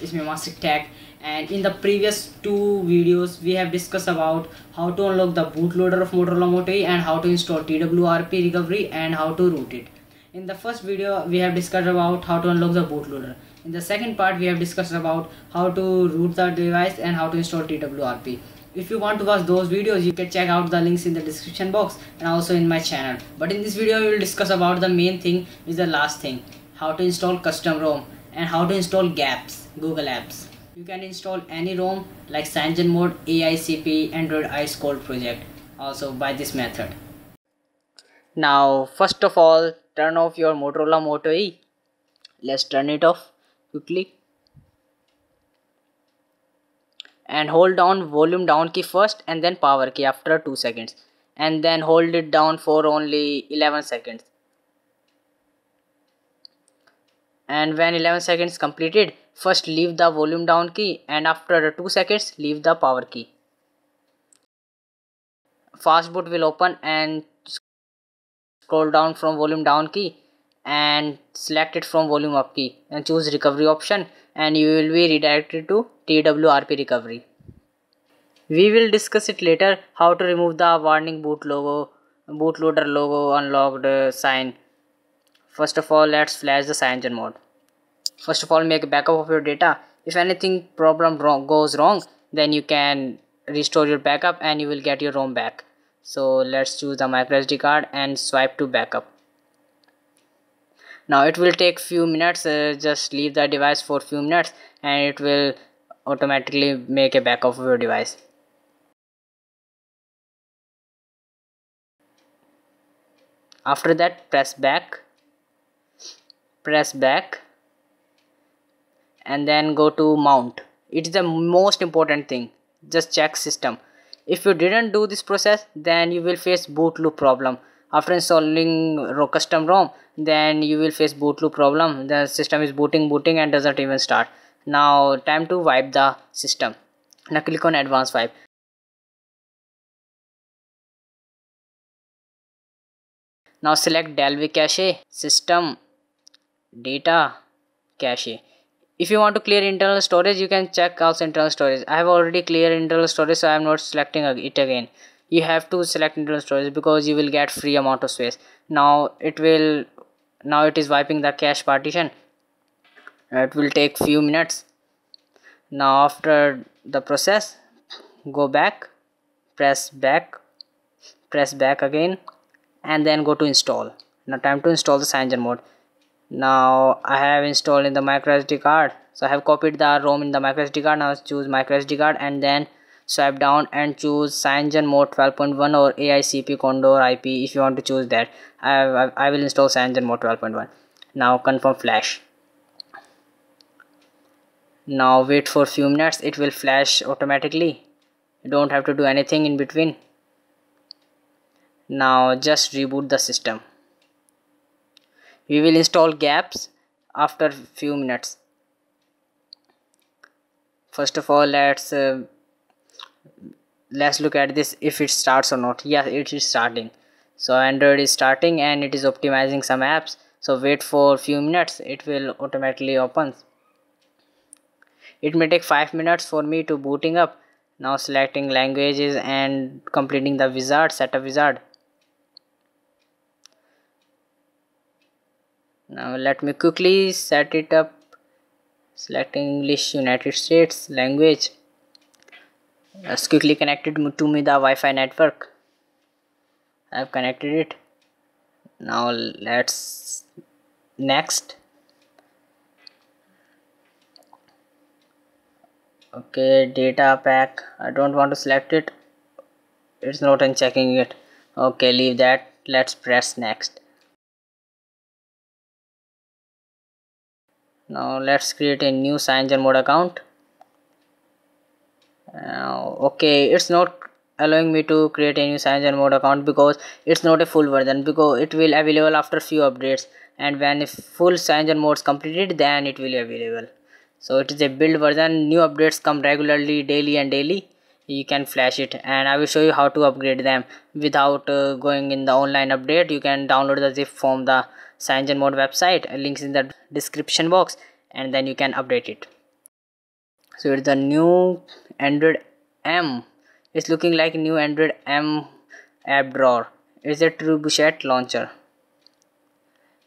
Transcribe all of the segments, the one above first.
is Memastic Tech and in the previous two videos we have discussed about how to unlock the bootloader of Motorola Moto E and how to install TWRP recovery and how to root it. In the first video we have discussed about how to unlock the bootloader. In the second part we have discussed about how to root the device and how to install TWRP. If you want to watch those videos, you can check out the links in the description box and also in my channel. But in this video, we will discuss about the main thing is the last thing, how to install custom ROM and how to install gaps google apps you can install any rom like sanjin mode aicp android ice cold project also by this method now first of all turn off your motorola moto e let's turn it off quickly and hold down volume down key first and then power key after 2 seconds and then hold it down for only 11 seconds and when 11 seconds completed first leave the volume down key and after 2 seconds leave the power key fastboot will open and scroll down from volume down key and select it from volume up key and choose recovery option and you will be redirected to twrp recovery we will discuss it later how to remove the warning boot logo bootloader logo unlocked uh, sign First of all, let's flash the CyanogenMod. mode. First of all, make a backup of your data. If anything problem wrong goes wrong, then you can restore your backup and you will get your ROM back. So let's choose the microSD card and swipe to backup. Now it will take few minutes, uh, just leave the device for few minutes and it will automatically make a backup of your device. After that press back press back and then go to mount it's the most important thing just check system if you didn't do this process then you will face boot loop problem after installing custom rom then you will face boot loop problem the system is booting booting and doesn't even start now time to wipe the system now click on advanced wipe now select dalvik cache system data cache if you want to clear internal storage you can check also internal storage i have already cleared internal storage so i am not selecting it again you have to select internal storage because you will get free amount of space now it will now it is wiping the cache partition it will take few minutes now after the process go back press back press back again and then go to install now time to install the cyanogen mode now I have installed in the micro SD card so I have copied the ROM in the micro SD card now choose micro SD card and then swipe down and choose CyanogenMode mode 12.1 or AICP Condor IP if you want to choose that I, I, I will install CyanogenMode mode 12.1 now confirm flash now wait for few minutes it will flash automatically you don't have to do anything in between now just reboot the system we will install gaps after few minutes first of all let's uh, let's look at this if it starts or not yeah it is starting so android is starting and it is optimizing some apps so wait for few minutes it will automatically opens it may take 5 minutes for me to booting up now selecting languages and completing the wizard set a wizard now let me quickly set it up selecting English United States language Let's quickly connected to me the Wi-Fi network I have connected it now let's next okay data pack I don't want to select it it's not unchecking it okay leave that let's press next now let's create a new CyanogenMod account uh, okay it's not allowing me to create a new CyanogenMod account because it's not a full version because it will available after few updates and when full CyanogenMod is completed then it will be available so it is a build version new updates come regularly daily and daily you can flash it and i will show you how to upgrade them without uh, going in the online update you can download the zip from the CyanGen Mode website. Links in the description box, and then you can update it. So it's the new Android M. It's looking like new Android M app drawer. It's a trubuchet launcher.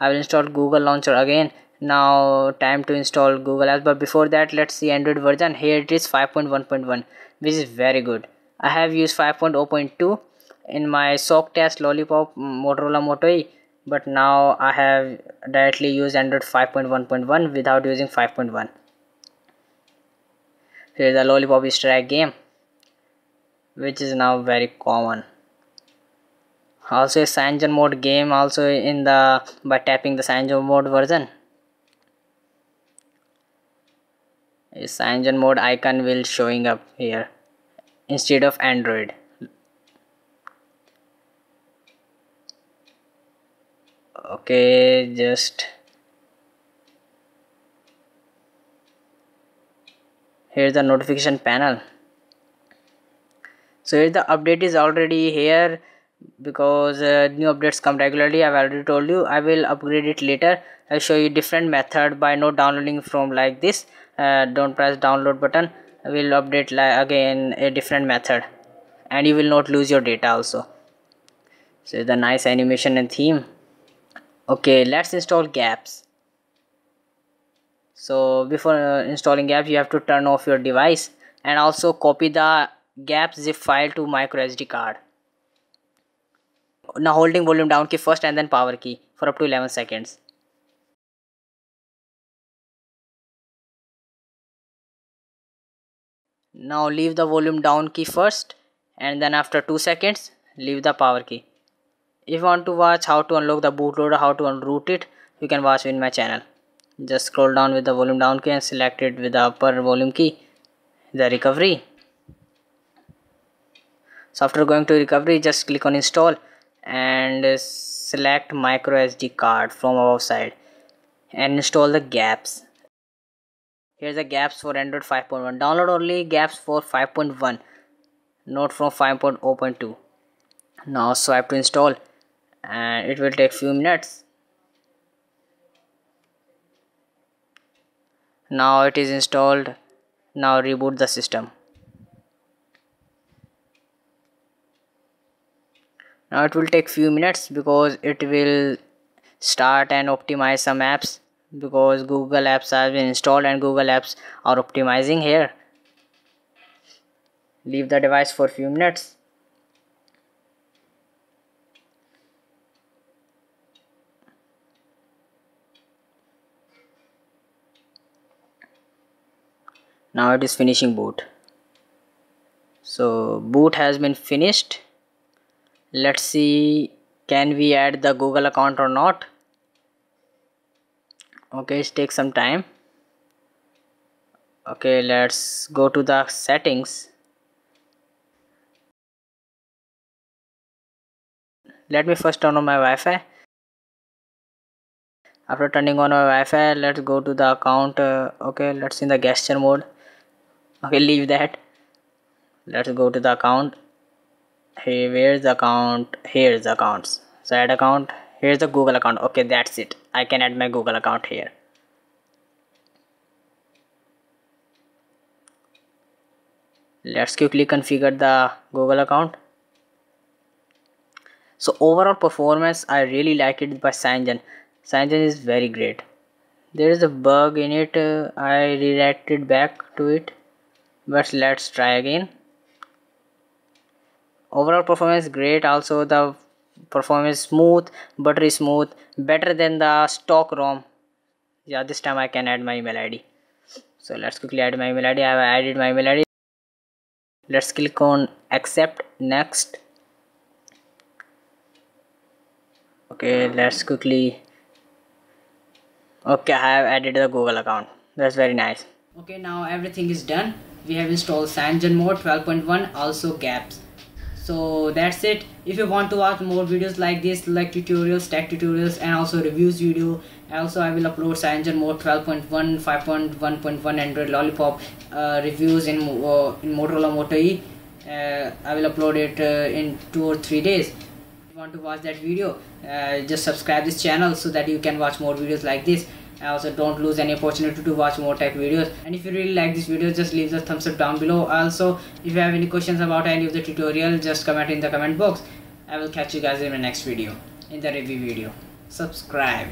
I will install Google launcher again now time to install google apps but before that let's see android version here it is 5.1.1 which is very good i have used 5.0.2 in my sock test lollipop mm, motorola moto e but now I have directly used Android 5.1.1 without using 5.1 here is the lollipop easter egg game which is now very common also a sanjan mode game also in the by tapping the sanjan mode version a sanjan mode icon will showing up here instead of android okay just here's the notification panel so here the update is already here because uh, new updates come regularly i've already told you i will upgrade it later i'll show you different method by not downloading from like this uh, don't press download button i will update again a different method and you will not lose your data also so the nice animation and theme okay let's install gaps so before uh, installing gaps you have to turn off your device and also copy the gaps zip file to micro sd card now holding volume down key first and then power key for up to 11 seconds now leave the volume down key first and then after 2 seconds leave the power key if you want to watch how to unlock the bootloader how to unroot it you can watch in my channel just scroll down with the volume down key and select it with the upper volume key the recovery so after going to recovery just click on install and select micro sd card from above side and install the gaps here's the gaps for android 5.1 download only gaps for 5.1 not from 5.0.2 now swipe to install and it will take few minutes now it is installed now reboot the system now it will take few minutes because it will start and optimize some apps because google apps have been installed and google apps are optimizing here leave the device for few minutes now it is finishing boot so boot has been finished let's see can we add the google account or not okay it takes some time okay let's go to the settings let me first turn on my wi-fi after turning on my wi-fi let's go to the account uh, okay let's in the gesture mode okay leave that let's go to the account hey where's the account here's the accounts so add account here's the google account okay that's it i can add my google account here let's quickly configure the google account so overall performance i really like it by sanjan sanjan is very great there is a bug in it uh, i redirected back to it but let's try again overall performance great also the performance smooth buttery smooth better than the stock rom yeah this time i can add my email id so let's quickly add my email id i have added my email id let's click on accept next okay let's quickly okay i have added the google account that's very nice okay now everything is done we have installed CyanogenMod 12.1 also gaps so that's it if you want to watch more videos like this like tutorials tech tutorials and also reviews video also i will upload CyanogenMod 12.1 5.1.1 android lollipop uh, reviews in, uh, in motorola moto e uh, i will upload it uh, in two or three days if you want to watch that video uh, just subscribe this channel so that you can watch more videos like this I also don't lose any opportunity to watch more tech videos and if you really like this video just leave the thumbs up down below also if you have any questions about any of the tutorial just comment in the comment box i will catch you guys in my next video in the review video subscribe